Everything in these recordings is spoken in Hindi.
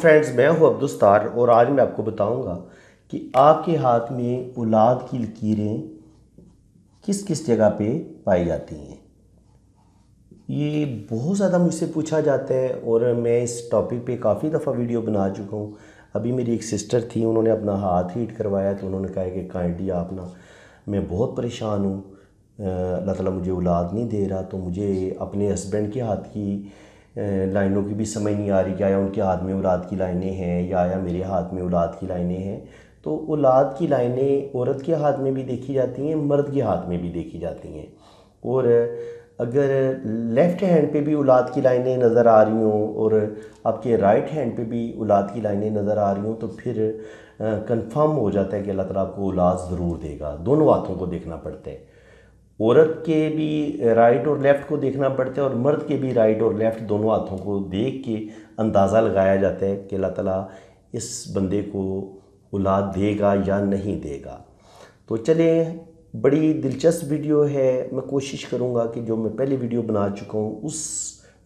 फ्रेंड्स मैं हूं अब्दुस्तार और आज मैं आपको बताऊंगा कि आपके हाथ में औलाद की लकीरें किस किस जगह पे पाई जाती हैं ये बहुत ज़्यादा मुझसे पूछा जाता है और मैं इस टॉपिक पे काफ़ी दफ़ा वीडियो बना चुका हूँ अभी मेरी एक सिस्टर थी उन्होंने अपना हाथ हीट करवाया तो उन्होंने कहा कि काइंडली आप ना मैं बहुत परेशान हूँ अल्लाह तला मुझे औलाद नहीं दे रहा तो मुझे अपने हस्बैंड के हाथ की लाइनों की भी समझ नहीं आ रही कि आया उनके हाथ में औलाद की लाइनें हैं या आया मेरे हाथ में औलाद की लाइनें हैं तो औलाद की लाइनें औरत के हाथ में भी देखी जाती हैं मर्द के हाथ में भी देखी जाती हैं और अगर लेफ़्ट हैंड पे भी औलाद की लाइनें नज़र आ रही हों और आपके राइट हैंड पे भी औलाद की लाइनें नज़र आ रही हों तो फिर कंफर्म हो जाता है कि अल्लाह ताला आपको औलाद ज़रूर देगा दोनों हाथों को देखना पड़ता है औरत के भी राइट और लेफ़्ट को देखना पड़ता है और मर्द के भी राइट और लेफ़्ट दोनों हाथों को देख के अंदाज़ा लगाया जाता है कि अल्लाह ताला इस बंदे को औलाद देगा या नहीं देगा तो चलें बड़ी दिलचस्प वीडियो है मैं कोशिश करूँगा कि जो मैं पहले वीडियो बना चुका हूँ उस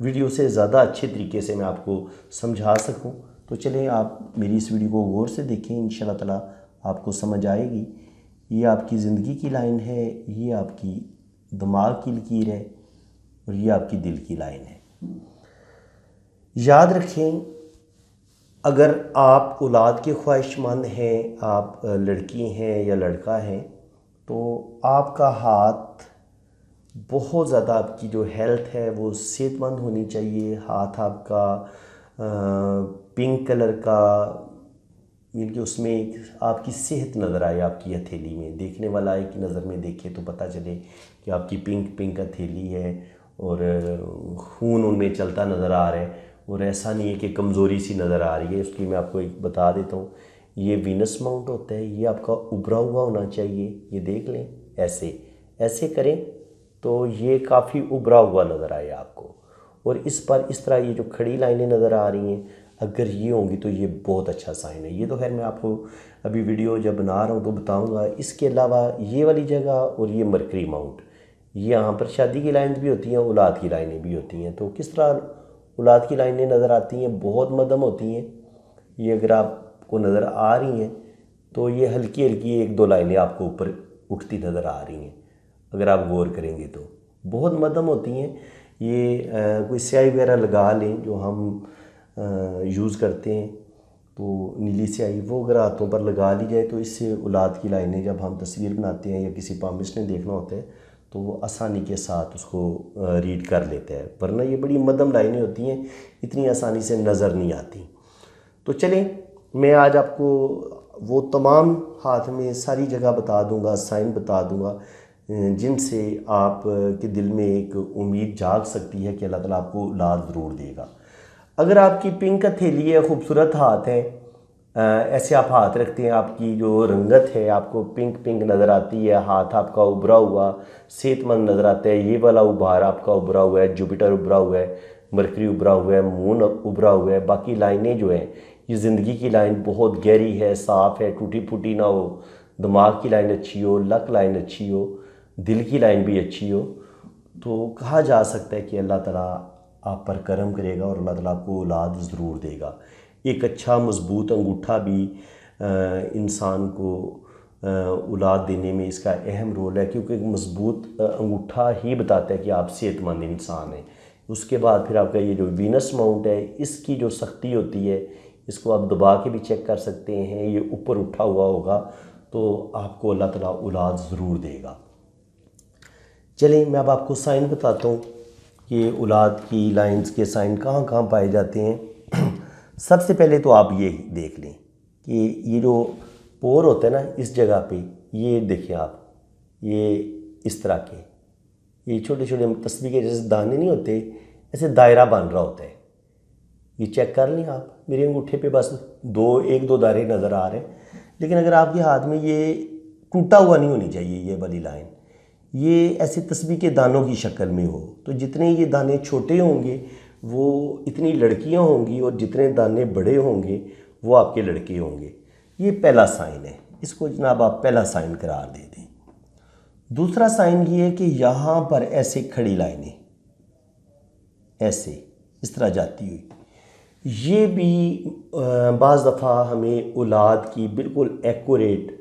वीडियो से ज़्यादा अच्छे तरीके से मैं आपको समझा सकूँ तो चलें आप मेरी इस वीडियो को गौर से देखें इन ताला आपको समझ आएगी ये आपकी ज़िंदगी की लाइन है ये आपकी दिमाग की लकीर है और ये आपकी दिल की लाइन है याद रखें अगर आप औलाद के ख्वाहिशमंद हैं आप लड़की हैं या लड़का हैं तो आपका हाथ बहुत ज़्यादा आपकी जो हेल्थ है वो सेहतमंद होनी चाहिए हाथ आपका पिंक कलर का ये कि उसमें एक आपकी सेहत नज़र आए आपकी हथेली में देखने वाला एक नज़र में देखे तो पता चले कि आपकी पिंक पिंक हथेली है और खून उनमें चलता नज़र आ रहा है और ऐसा नहीं है कि कमज़ोरी सी नज़र आ रही है उसकी मैं आपको एक बता देता हूँ ये वीनस माउंट होता है ये आपका उभरा हुआ होना चाहिए ये देख लें ऐसे ऐसे करें तो ये काफ़ी उभरा हुआ नज़र आए आपको और इस पर इस तरह ये जो खड़ी लाइनें नज़र आ रही हैं अगर ये होंगी तो ये बहुत अच्छा साइन है ये तो खैर मैं आपको अभी वीडियो जब बना रहा हूँ तो बताऊँगा इसके अलावा ये वाली जगह और ये मरकरी माउंट ये यहाँ पर शादी की लाइन भी होती हैं औलाद की लाइनें भी होती हैं तो किस तरह औलाद की लाइनें नज़र आती हैं बहुत मदम होती हैं ये अगर आपको नज़र आ रही हैं तो ये हल्की हल्की एक दो लाइनें आपको ऊपर उठती नज़र आ रही हैं अगर आप गौर करेंगे तो बहुत मदम होती हैं ये आ, कोई स्याही वगैरह लगा लें जो हम यूज़ करते हैं तो नीली स्याही वो अगर हाथों पर लगा ली जाए तो इससे औलाद की लाइनें जब हम तस्वीर बनाते हैं या किसी पामिस ने देखना होता है तो वो आसानी के साथ उसको रीड कर लेता है वरना ये बड़ी मदम लाइनें होती हैं इतनी आसानी से नज़र नहीं आती तो चलें मैं आज आपको वो तमाम हाथ में सारी जगह बता दूंगा साइन बता दूंगा जिनसे आप के दिल में एक उम्मीद जाग सकती है कि अल्लाह ताला आपको लाद ज़रूर देगा अगर आपकी पिंक हथेली है खूबसूरत हाथ हैं ऐसे आप हाथ रखते हैं आपकी जो रंगत है आपको पिंक पिंक नज़र आती है हाथ आपका उभरा हुआ सेहतमंद नज़र आता है ये वाला उभार आपका उभरा हुआ है जुपिटर उभरा हुआ है मरकरी उभरा हुआ है मून उभरा हुआ है बाकी लाइनें जो हैं ये ज़िंदगी की लाइन बहुत गहरी है साफ़ है टूटी फूटी ना हो दिमाग की लाइन अच्छी हो लक लाइन अच्छी हो दिल की लाइन भी अच्छी हो तो कहा जा सकता है कि अल्लाह ताला आप पर करम करेगा और अल्लाह ताला आपको औलाद ज़रूर देगा एक अच्छा मज़बूत अंगूठा भी इंसान को औलाद देने में इसका अहम रोल है क्योंकि एक मज़बूत अंगूठा ही बताता है कि आप सेहतमंद इंसान हैं उसके बाद फिर आपका ये जो वीनस माउंट है इसकी जो सख्ती होती है इसको आप दबा के भी चेक कर सकते हैं ये ऊपर उठा हुआ होगा तो आपको अल्लाह ताला औलाद ज़रूर देगा चलें मैं अब आपको साइन बताता हूँ कि औलाद की लाइंस के साइन कहाँ कहाँ पाए जाते हैं सबसे पहले तो आप ये देख लें कि ये जो पोर होता है ना इस जगह पे ये देखिए आप ये इस तरह के ये छोटे छोटे तस्वीर के जैसे दाने नहीं होते ऐसे दायरा बन रहा होता है ये चेक कर लें आप मेरे अंगूठे पे बस दो एक दो दायरे नज़र आ रहे हैं लेकिन अगर आपके हाथ में ये टूटा हुआ नहीं होनी चाहिए ये वाली लाइन ये ऐसे तस्वीर के दानों की शक्ल में हो तो जितने ये दाने छोटे होंगे वो इतनी लड़कियां होंगी और जितने दाने बड़े होंगे वो आपके लड़के होंगे ये पहला साइन है इसको जनाब आप पहला साइन करार दे दें दूसरा साइन ये है कि यहाँ पर ऐसे खड़ी लाइनें ऐसे इस तरह जाती हुई ये भी बज़ दफ़ा हमें औलाद की बिल्कुल एक्यूरेट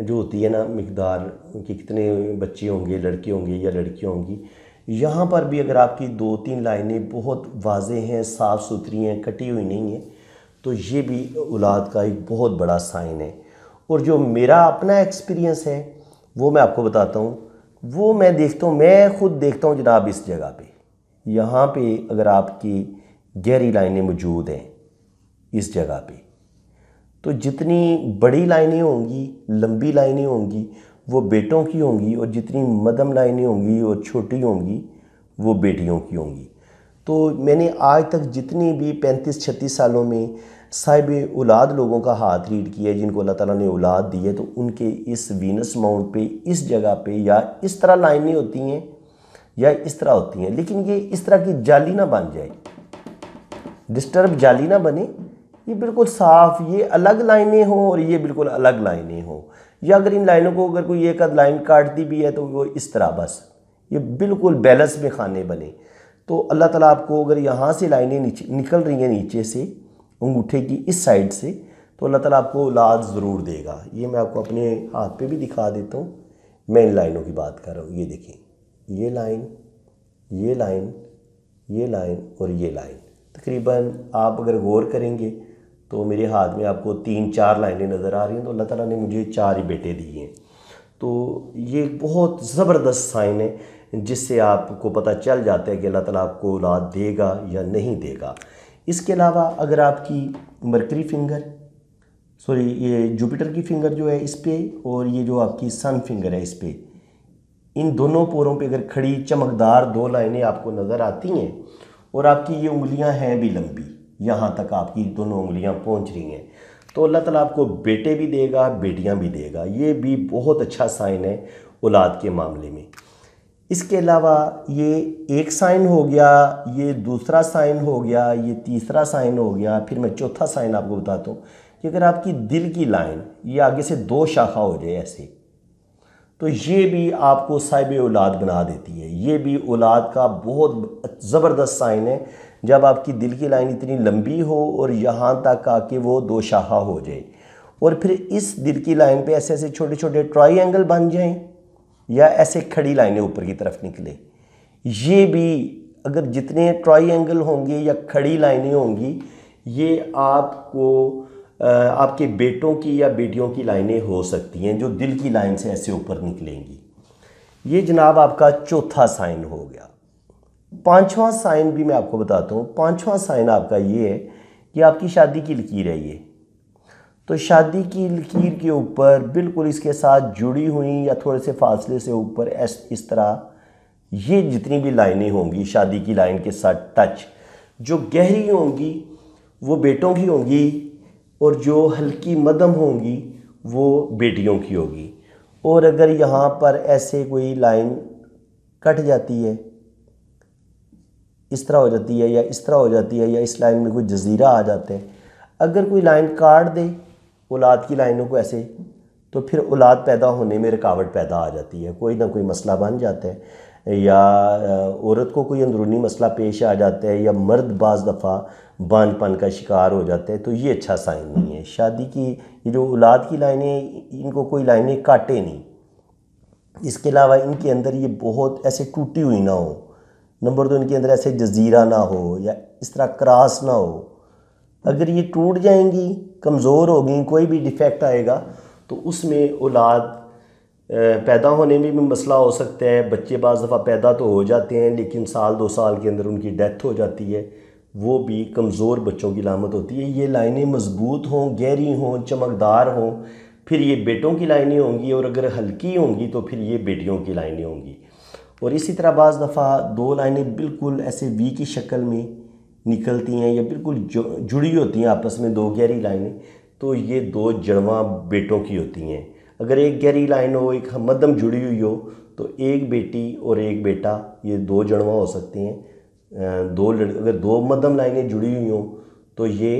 जो होती है ना मकदार कि कितने बच्चे होंगे लड़के होंगे या लड़कियाँ होंगी यहाँ पर भी अगर आपकी दो तीन लाइनें बहुत वाजे हैं साफ़ सुथरी हैं कटी हुई नहीं हैं तो ये भी औलाद का एक बहुत बड़ा साइन है और जो मेरा अपना एक्सपीरियंस है वो मैं आपको बताता हूँ वो मैं देखता हूँ मैं ख़ुद देखता हूँ जनाब इस जगह पे यहाँ पे अगर आपकी गहरी लाइनें मौजूद हैं इस जगह पे तो जितनी बड़ी लाइनें होंगी लंबी लाइनें होंगी वो बेटों की होंगी और जितनी मदम लाइनें होंगी और छोटी होंगी वो बेटियों की होंगी तो मैंने आज तक जितनी भी पैंतीस छत्तीस सालों में साहिब उलाद लोगों का हाथ रीड किया है जिनको अल्लाह ताला ने औलाद दी है तो उनके इस वीनस माउंट पे इस जगह पे या इस तरह लाइनें होती हैं या इस तरह होती हैं लेकिन ये इस तरह की जाली ना बन जाए डिस्टर्ब जाली ना बने ये बिल्कुल साफ ये अलग लाइनें हों और ये बिल्कुल अलग लाइनें हों या अगर इन लाइनों को अगर कोई एक आध लाइन काट दी भी है तो वो इस तरह बस ये बिल्कुल बैलेंस में खाने बने तो अल्लाह ताला आपको अगर यहाँ से लाइनें नीचे निकल रही हैं नीचे से अंगूठे की इस साइड से तो अल्लाह ताला आपको औलाद ज़रूर देगा ये मैं आपको अपने हाथ पे भी दिखा देता हूँ मैं इन लाइनों की बात कर रहा हूँ ये देखें ये लाइन ये लाइन ये लाइन और ये लाइन तकरीबन आप अगर गौर करेंगे तो मेरे हाथ में आपको तीन चार लाइनें नज़र आ रही हैं तो अल्लाह ताला ने मुझे चार ही बेटे दिए हैं तो ये बहुत ज़बरदस्त साइन है जिससे आपको पता चल जाता है कि अल्लाह ताला आपको औलाद देगा या नहीं देगा इसके अलावा अगर आपकी मरकरी फिंगर सॉरी ये जुपिटर की फिंगर जो है इस पर और ये जो आपकी सन फिंगर है इस पर इन दोनों पोरों पे अगर खड़ी चमकदार दो लाइनें आपको नज़र आती हैं और आपकी ये उंगलियां हैं भी लंबी यहाँ तक आपकी दोनों उंगलियाँ पहुँच रही हैं तो अल्लाह ताला आपको बेटे भी देगा बेटियाँ भी देगा ये भी बहुत अच्छा साइन है औलाद के मामले में इसके अलावा ये एक साइन हो गया ये दूसरा साइन हो गया ये तीसरा साइन हो गया फिर मैं चौथा साइन आपको बताता हूँ कि अगर आपकी दिल की लाइन ये आगे से दो शाखा हो जाए ऐसे तो ये भी आपको साहिब औलाद बना देती है ये भी औलाद का बहुत ज़बरदस्त साइन है जब आपकी दिल की लाइन इतनी लंबी हो और यहाँ तक आके वो दो शाखा हो जाए और फिर इस दिल की लाइन पे ऐसे ऐसे छोटे छोटे ट्राई एंगल बन जाएं या ऐसे खड़ी लाइनें ऊपर की तरफ निकले ये भी अगर जितने ट्राई एंगल होंगे या खड़ी लाइनें होंगी ये आपको आपके बेटों की या बेटियों की लाइनें हो सकती हैं जो दिल की लाइन से ऐसे ऊपर निकलेंगी ये जनाब आपका चौथा साइन हो गया पांचवा साइन भी मैं आपको बताता हूँ पांचवा साइन आपका ये है कि आपकी शादी की लकीर है ये तो शादी की लकीर के ऊपर बिल्कुल इसके साथ जुड़ी हुई या थोड़े से फासले से ऊपर इस तरह ये जितनी भी लाइनें होंगी शादी की लाइन के साथ टच जो गहरी होंगी वो बेटों की होंगी और जो हल्की मदम होंगी वो बेटियों की होगी और अगर यहाँ पर ऐसे कोई लाइन कट जाती है इस तरह हो जाती है या इस तरह हो जाती है या इस लाइन में कोई जजीरा आ जाते हैं अगर कोई लाइन काट दे औलाद की लाइनों को ऐसे तो फिर औलाद पैदा होने में रुकावट पैदा आ जाती है कोई ना कोई मसला बन जाता है या औरत को कोई अंदरूनी मसला पेश आ जाता है या मर्द बाज़ दफ़ा बानपन का शिकार हो जाता है तो ये अच्छा साइन नहीं है शादी की ये जो औलाद की लाइनें इनको कोई लाइनें काटे नहीं इसके अलावा इनके अंदर ये बहुत ऐसे टूटी हुई ना हो नंबर दो इनके अंदर ऐसे जजीरा ना हो या इस तरह क्रास ना हो अगर ये टूट जाएंगी कमज़ोर होगी कोई भी डिफेक्ट आएगा तो उसमें औलाद पैदा होने में भी मसला हो सकता है बच्चे बज़ दफ़ा पैदा तो हो जाते हैं लेकिन साल दो साल के अंदर उनकी डेथ हो जाती है वो भी कमज़ोर बच्चों की लामत होती है ये लाइनें मज़बूत हों गहरी हों चमकदार हों फिर ये बेटों की लाइनें होंगी और अगर हल्की होंगी तो फिर ये बेटियों की लाइनें होंगी और इसी तरह बज़ दफ़ा दो लाइनें बिल्कुल ऐसे वी की शक्ल में निकलती हैं या बिल्कुल जुड़ी होती हैं आपस में दो गहरी लाइनें तो ये दो जड़वा बेटों की होती हैं अगर एक गहरी लाइन हो एक मदम जुड़ी हुई हो तो एक बेटी और एक बेटा ये दो जड़वा हो सकती हैं दो लड़ अगर दो मदम लाइनें जुड़ी हुई हों तो ये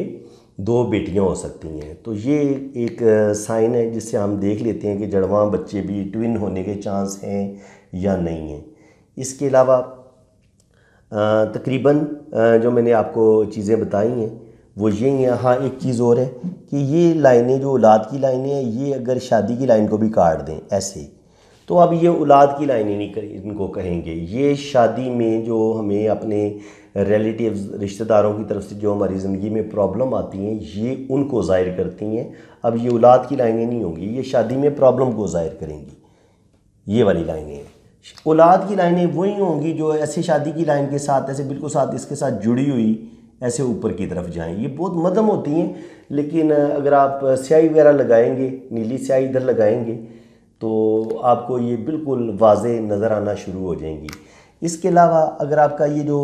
दो बेटियां हो सकती हैं तो ये एक साइन है जिससे हम देख लेते हैं कि जड़वा बच्चे भी ट्विन होने के चांस हैं या नहीं है इसके अलावा तकरीबन जो मैंने आपको चीज़ें बताई हैं वो ये हाँ एक चीज़ और है कि ये लाइनें जो औलाद की लाइनें हैं ये अगर शादी की लाइन को भी काट दें ऐसे तो अब ये औलाद की लाइनें नहीं कर, इनको कहेंगे ये शादी में जो हमें अपने रिलेटिव रिश्तेदारों की तरफ से जो हमारी ज़िंदगी में प्रॉब्लम आती हैं ये उनको ज़ाहिर करती हैं अब ये औलाद की लाइनें नहीं होंगी ये शादी में प्रॉब्लम को ज़ाहिर करेंगी ये वाली लाइनें हैं औलाद की लाइनें वही होंगी जो ऐसे शादी की लाइन के साथ ऐसे बिल्कुल साथ इसके साथ जुड़ी हुई ऐसे ऊपर की तरफ जाएं ये बहुत मदम होती हैं लेकिन अगर आप स्याही वगैरह लगाएंगे नीली स्याही इधर लगाएंगे तो आपको ये बिल्कुल वाज नज़र आना शुरू हो जाएंगी इसके अलावा अगर आपका ये जो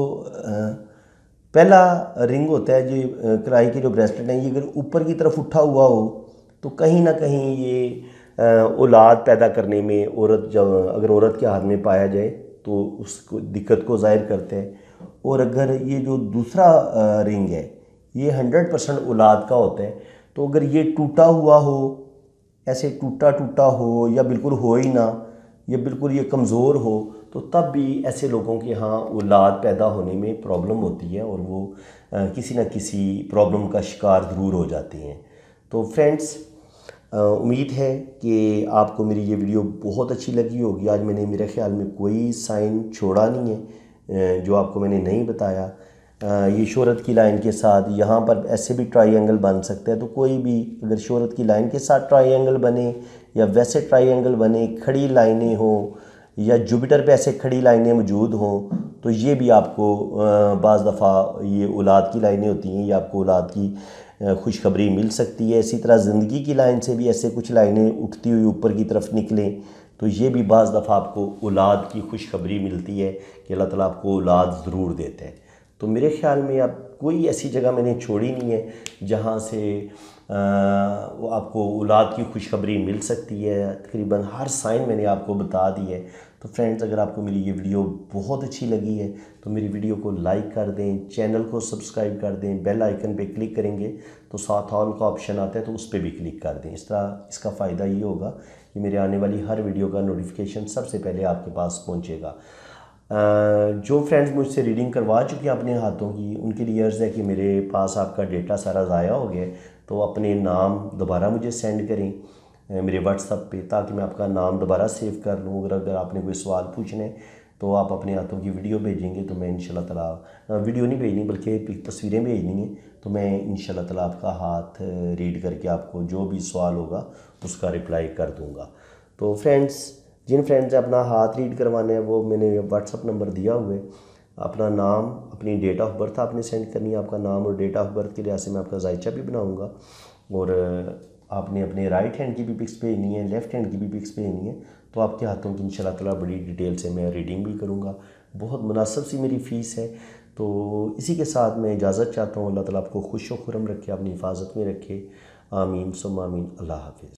पहला रिंग होता है जो कढ़ाई के जो ब्रेसलेट हैं ये अगर ऊपर की तरफ उठा हुआ हो तो कहीं ना कहीं ये औलाद पैदा करने में औरत जब अगर औरत के हाथ में पाया जाए तो उसको दिक्कत को ज़ाहिर करते हैं और अगर ये जो दूसरा रिंग है ये हंड्रेड परसेंट औलाद का होता है तो अगर ये टूटा हुआ हो ऐसे टूटा टूटा हो या बिल्कुल हो ही ना या बिल्कुल ये कमज़ोर हो तो तब भी ऐसे लोगों के यहाँ औलाद पैदा होने में प्रॉब्लम होती है और वो किसी न किसी प्रॉब्लम का शिकार ज़रूर हो जाती हैं तो फ्रेंड्स उम्मीद है कि आपको मेरी ये वीडियो बहुत अच्छी लगी होगी आज मैंने मेरे ख्याल में कोई साइन छोड़ा नहीं है जो आपको मैंने नहीं बताया ये शहरत की लाइन के साथ यहाँ पर ऐसे भी ट्राइंगल बन सकता है तो कोई भी अगर शहरत की लाइन के साथ ट्राइंगल बने या वैसे ट्राइंगल बने खड़ी लाइनें हों या जुपिटर पे ऐसे खड़ी लाइनें मौजूद हों तो ये भी आपको बज़ दफ़ा ये औलाद की लाइनें होती हैं ये आपको औलाद की खुशखबरी मिल सकती है इसी तरह ज़िंदगी की लाइन से भी ऐसे कुछ लाइनें उठती हुई ऊपर की तरफ निकलें तो ये भी बज़ दफ़ा आपको औलाद की खुशखबरी मिलती है कि अल्लाह ताला आपको औलाद ज़रूर देते हैं तो मेरे ख्याल में आप कोई ऐसी जगह मैंने छोड़ी नहीं है जहाँ से आपको औलाद की खुशखबरी मिल सकती है तकरीबन हर साइन मैंने आपको बता दी है तो फ्रेंड्स अगर आपको मेरी ये वीडियो बहुत अच्छी लगी है तो मेरी वीडियो को लाइक कर दें चैनल को सब्सक्राइब कर दें बेल आइकन पे क्लिक करेंगे तो साथ ऑल का ऑप्शन आता है तो उस पर भी क्लिक कर दें इस तरह इसका फ़ायदा ये होगा कि मेरे आने वाली हर वीडियो का नोटिफिकेशन सबसे पहले आपके पास पहुँचेगा जो फ्रेंड्स मुझसे रीडिंग करवा चुके हैं अपने हाथों की उनके लिए अर्ज़ है कि मेरे पास आपका डेटा सारा ज़ाया हो गया तो अपने नाम दोबारा मुझे सेंड करें मेरे व्हाट्सअप पे ताकि मैं आपका नाम दोबारा सेव कर लूँ अगर अगर आपने कोई सवाल पूछने तो आप अपने हाथों की वीडियो भेजेंगे तो मैं इनशाला तला वीडियो नहीं भेजनी बल्कि तस्वीरें भेजनी हैं तो मैं इन तला आपका हाथ रीड करके आपको जो भी सवाल होगा उसका रिप्लाई कर दूँगा तो फ्रेंड्स जिन फ्रेंड से अपना हाथ रीड करवाने हैं वो मैंने व्हाट्सअप नंबर दिया हुए अपना नाम अपनी डेट ऑफ बर्थ आपने सेंड करनी है आपका नाम और डेट ऑफ बर्थ के लिहाज से मैं आपका जायचा भी बनाऊँगा और आपने अपने राइट हैंड की भी पिक्स भेजनी है लेफ़्ट हैंड की भी पिक्स भेजनी है तो आपके हाथों की इन तला बड़ी डिटेल से मैं रीडिंग भी करूँगा बहुत मुनासब सी मेरी फ़ीस है तो इसी के साथ मैं इजाज़त चाहता हूँ अल्लाह ताला आपको खुश व खुरम रखे अपनी हिफाजत में रखे आमीन सुम आमीन अल्लाह हाफिज़